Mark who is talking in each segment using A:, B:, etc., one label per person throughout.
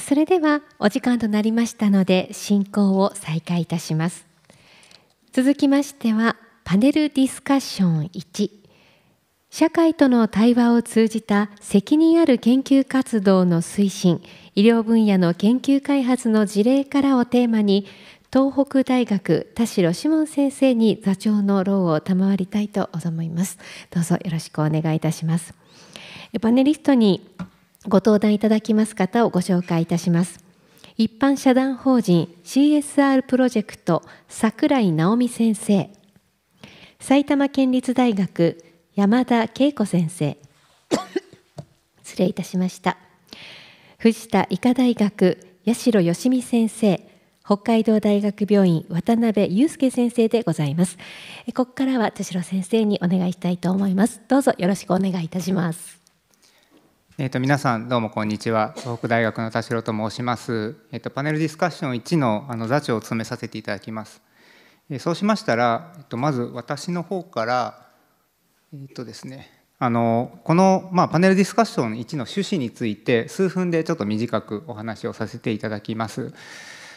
A: それではお時間となりましたので進行を再開いたします続きましてはパネルディスカッション1社会との対話を通じた責任ある研究活動の推進医療分野の研究開発の事例からをテーマに東北大学田代志文先生に座長の労を賜りたいと思いますどうぞよろしくお願いいたしますパネリストにご登壇いただきます方をご紹介いたします。一般社団法人 CSR プロジェクト桜井直美先生、埼玉県立大学山田恵子先生、失礼いたしました。藤田医科大学八代義美先生、北海道大学病院渡辺祐介先生でございます。ここからは田代先生にお願いしたいと思います。どうぞよろしくお願いいたします。えーと、皆さんどうもこんにちは東北大学の田代と申します、えーと、パネルディスカッション1のあの座長を務めさせていただきます、えー、そうしましたら、えーと、まず私の方からえっ、ー、とですねあのこの、まあ、パネルディスカッション1の趣旨について数分でちょっと短くお話をさせていただきます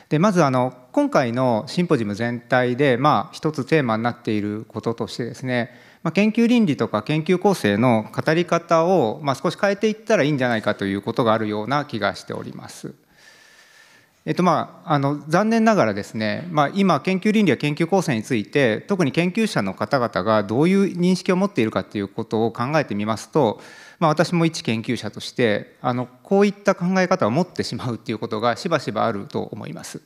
A: でまずあの今回のシンポジウム全体で、まあ、一つテーマになっていることとしてですねまあ、研究倫理とか研究構成の語り方を、まあ、少し変えていったらいいんじゃないかということがあるような気がしております。えっとまあ、あの残念ながらですね、まあ、今研究倫理や研究構成について特に研究者の方々がどういう認識を持っているかということを考えてみますと、まあ、私も一研究者としてあのこういった考え方を持ってしまうということがしばしばあると思います。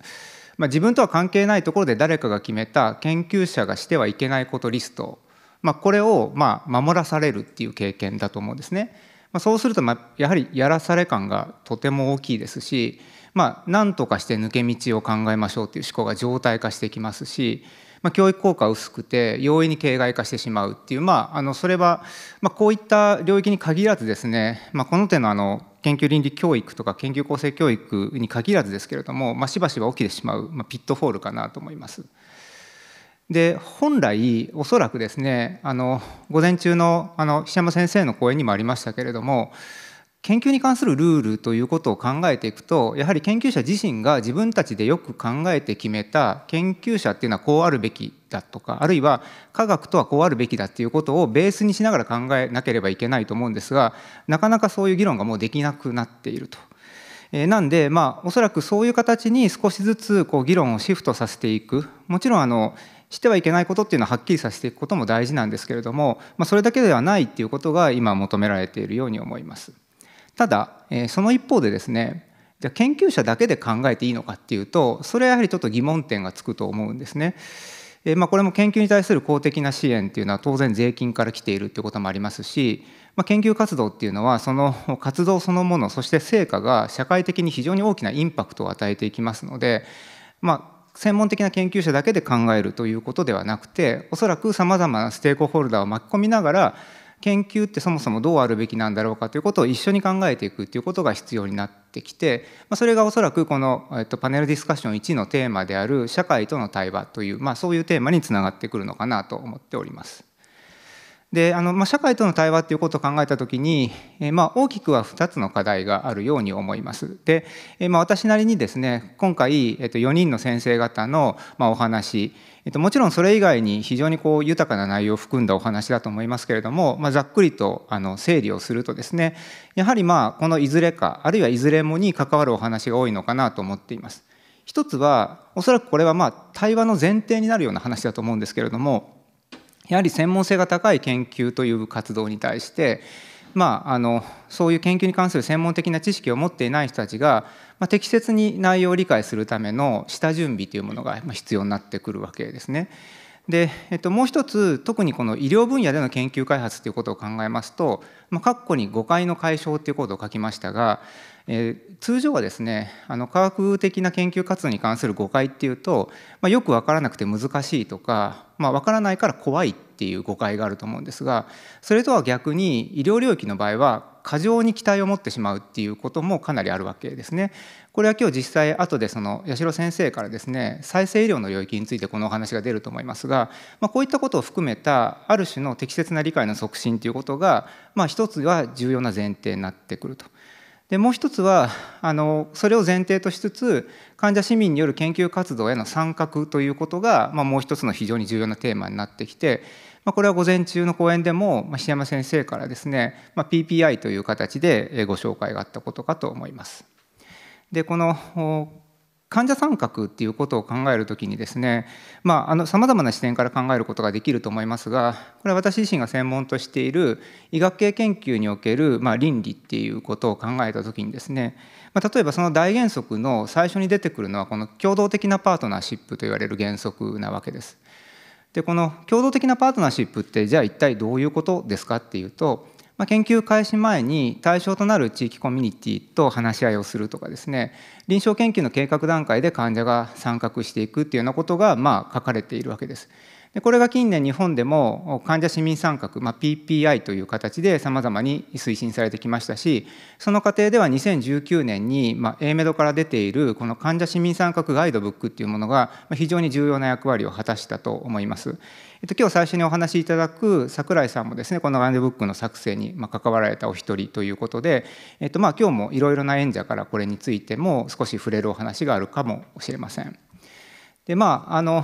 A: まあ、自分とは関係ないところで誰かが決めた研究者がしてはいけないことリストまあ、これをまあ守らされるっていう経験だと思うんですね。まあ、そうするとまやはりやらされ感がとても大きいですし、まあ、何とかして抜け道を考えましょうっていう思考が常態化してきますし、まあ、教育効果薄くて容易に形骸化してしまうっていう、まあ、あのそれは、まあ、こういった領域に限らずですね、まあ、この手のあの研究倫理教育とか研究構成教育に限らずですけれども、まあ、しばしば起きてしまう、まあ、ピットフォールかなと思います。で本来おそらくですねあの午前中のあの菱山先生の講演にもありましたけれども研究に関するルールということを考えていくとやはり研究者自身が自分たちでよく考えて決めた研究者っていうのはこうあるべきだとかあるいは科学とはこうあるべきだっていうことをベースにしながら考えなければいけないと思うんですがなかなかそういう議論がもうできなくなっていると。えなんでまあおそらくそういう形に少しずつこう議論をシフトさせていくもちろんあのしてはいけないことっていうのははっきりさせていくことも大事なんですけれども、まあ、それだけではないっていうことが今求められているように思います。ただ、えその一方でですねじゃ研究者だけで考えていいのかっていうとそれはやはりちょっと疑問点がつくと思うんですね。えまあ、これも研究に対する公的な支援っていうのは当然税金から来ているっていうこともありますし、まあ、研究活動っていうのはその活動そのものそして成果が社会的に非常に大きなインパクトを与えていきますので、まあ、専門的な研究者だけで考えるということではなくておそらくさまざまなステークホルダーを巻き込みながら研究ってそもそもどうあるべきなんだろうかということを一緒に考えていくということが必要になってきて、まそれがおそらくこの、えっと、パネルディスカッション1のテーマである社会との対話という、まあ、そういうテーマにつながってくるのかなと思っております。であのまあ、社会との対話っていうことを考えた時に、えまあ、大きくは2つの課題があるように思います。で、えまあ、私なりにですね今回、えと、4人の先生方の、まあ、お話、えと、もちろんそれ以外に非常にこう豊かな内容を含んだお話だと思いますけれども、まあ、ざっくりとあの整理をするとですねやはりまあこのいずれかあるいはいずれもに関わるお話が多いのかなと思っています。一つはおそらくこれはまあ対話の前提になるような話だと思うんですけれどもやはり専門性が高い研究という活動に対してまあ、あのそういう研究に関する専門的な知識を持っていない人たちが、まあ、適切に内容を理解するための下準備というものが必要になってくるわけですね。でえっと、もう一つ特にこの医療分野での研究開発ということを考えますと、まあ、括弧に誤解の解消ということを書きましたが通常はですねあの科学的な研究活動に関する誤解っていうと、まあ、よく分からなくて難しいとか、まあ、分からないから怖いっていう誤解があると思うんですがそれとは逆に医療領域の場合は過剰に期待を持ってしまうっていうこともかなりあるわけですね。これは今日実際後でその八代先生からですね再生医療の領域についてこのお話が出ると思いますが、まあ、こういったことを含めたある種の適切な理解の促進ということが、まあ、一つは重要な前提になってくると。でもう一つはあのそれを前提としつつ患者市民による研究活動への参画ということが、まあ、もう一つの非常に重要なテーマになってきて、まあ、これは午前中の講演でも、まあ、石山先生からですね、まあ、PPI という形でご紹介があったことかと思います。でこの患者参画っていうことを考えるときにですねまあさまざまな視点から考えることができると思いますがこれは私自身が専門としている医学系研究における、まあ、倫理っていうことを考えたときにですね、まあ、例えばその大原則の最初に出てくるのはこの共同的なパートナーシップと言われる原則なわけです。でこの共同的なパートナーシップってじゃあ一体どういうことですかっていうとまあ、研究開始前に対象となる地域コミュニティと話し合いをするとかですね臨床研究の計画段階で患者が参画していくっていうようなことがまあ書かれているわけです。でこれが近年日本でも患者市民参画、まあ、PPI という形でさまざまに推進されてきましたしその過程では2019年に、まあ、A メドから出ているこの患者市民参画ガイドブックっていうものが非常に重要な役割を果たしたと思います。今日最初にお話しいただく桜井さんもですねこのガイドブックの作成に関わられたお一人ということで、えっと、まあ今日もいろいろな演者からこれについても少し触れるお話があるかもしれません。でまああの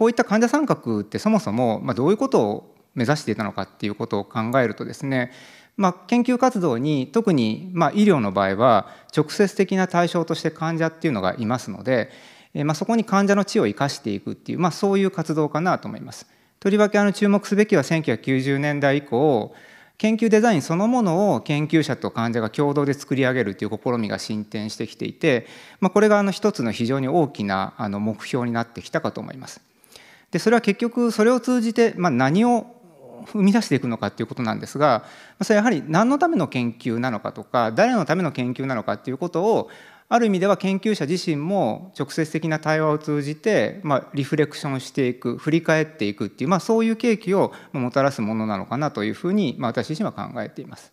A: こういった患者参画ってそもそも、まどういうことを目指していたのかっていうことを考えるとですね、まあ、研究活動に特に、ま医療の場合は直接的な対象として患者っていうのがいますので、えまあ、そこに患者の知を生かしていくっていう、まあ、そういう活動かなと思います。とりわけあの注目すべきは1990年代以降研究デザインそのものを研究者と患者が共同で作り上げるという試みが進展してきていて、まあ、これがあの一つの非常に大きなあの目標になってきたかと思います。でそれは結局それを通じて、まあ、何を生み出していくのかっていうことなんですがそれはやはり何のための研究なのかとか誰のための研究なのかっていうことをある意味では研究者自身も直接的な対話を通じて、まあ、リフレクションしていく振り返っていくっていう、まあ、そういう契機をもたらすものなのかなというふうに、まあ、私自身は考えています。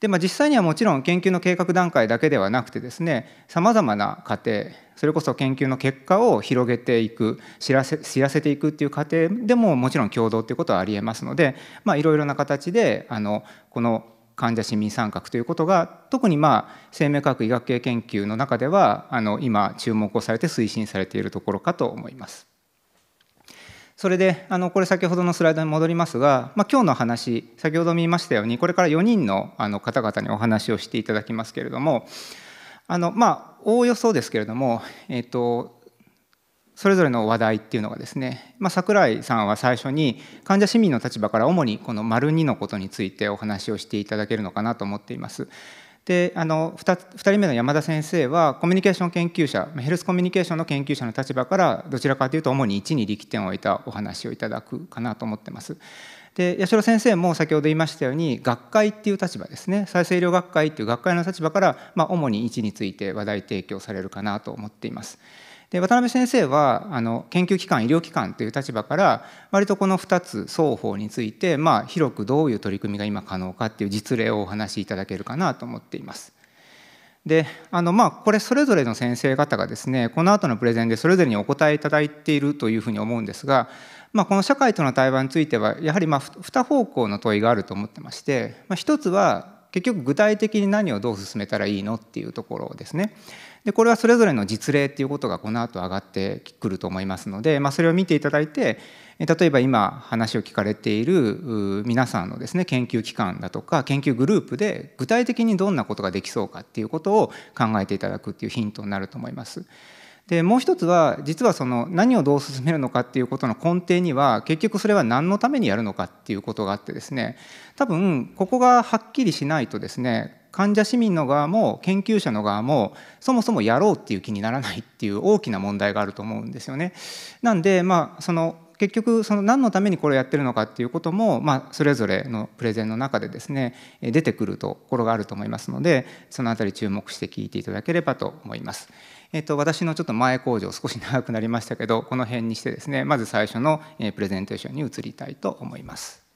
A: で、まあ、実際にはもちろん研究の計画段階だけではなくてですねさまざまな過程それこそ研究の結果を広げていく知らせ知らせていくっていう過程でももちろん共同っていうことはありえますので、まあ、いろいろな形であのこの患者市民参画ということが特にまあ生命科学医学系研究の中ではあの今注目をされて推進されているところかと思います。それであのこれ先ほどのスライドに戻りますが、まあ、今日の話先ほど見ましたようにこれから4人のあの方々にお話をしていただきますけれどもあのまあおおよそですけれども、えーと、それぞれの話題っていうのがですね、まあ、桜井さんは最初に患者市民の立場から主にこの「丸2のことについてお話をしていただけるのかなと思っています。であの 2, 2人目の山田先生はコミュニケーション研究者ヘルスコミュニケーションの研究者の立場からどちらかというと主に1に力点を置いたお話をいただくかなと思ってます。で八代先生も先ほど言いましたように学会っていう立場ですね再生医療学会っていう学会の立場から、まあ、主に1について話題提供されるかなと思っています。で渡辺先生はあの研究機関医療機関という立場から割とこの2つ双方について、まあ、広くどういう取り組みが今可能かっていう実例をお話しいただけるかなと思っています。であのまあこれそれぞれの先生方がですねこの後のプレゼンでそれぞれにお答えいただいているというふうに思うんですが、まあ、この社会との対話についてはやはりまあ2方向の問いがあると思ってまして、まあ、1つは結局具体的に何をどう進めたらいいのっていうところですね。でこれはそれぞれの実例っていうことがこの後上がってくると思いますので、まあ、それを見ていただいて例えば今話を聞かれている皆さんのですね研究機関だとか研究グループで具体的にどんなことができそうかっていうことを考えていただくっていうヒントになると思います。でもう一つは実はその何をどう進めるのかっていうことの根底には結局それは何のためにやるのかっていうことがあってですね多分ここがはっきりしないとですね患者市民の側も研究者の側もそもそもやろうっていう気にならないっていう大きな問題があると思うんですよね。なんでまあその結局その何のためにこれをやってるのかっていうことも、まあ、それぞれのプレゼンの中でですね出てくるところがあると思いますのでその辺り注目して聞いていただければと思います。えっと、私のちょっと前工場少し長くなりましたけどこの辺にしてですねまず最初のプレゼンテーションに移りたいと思います。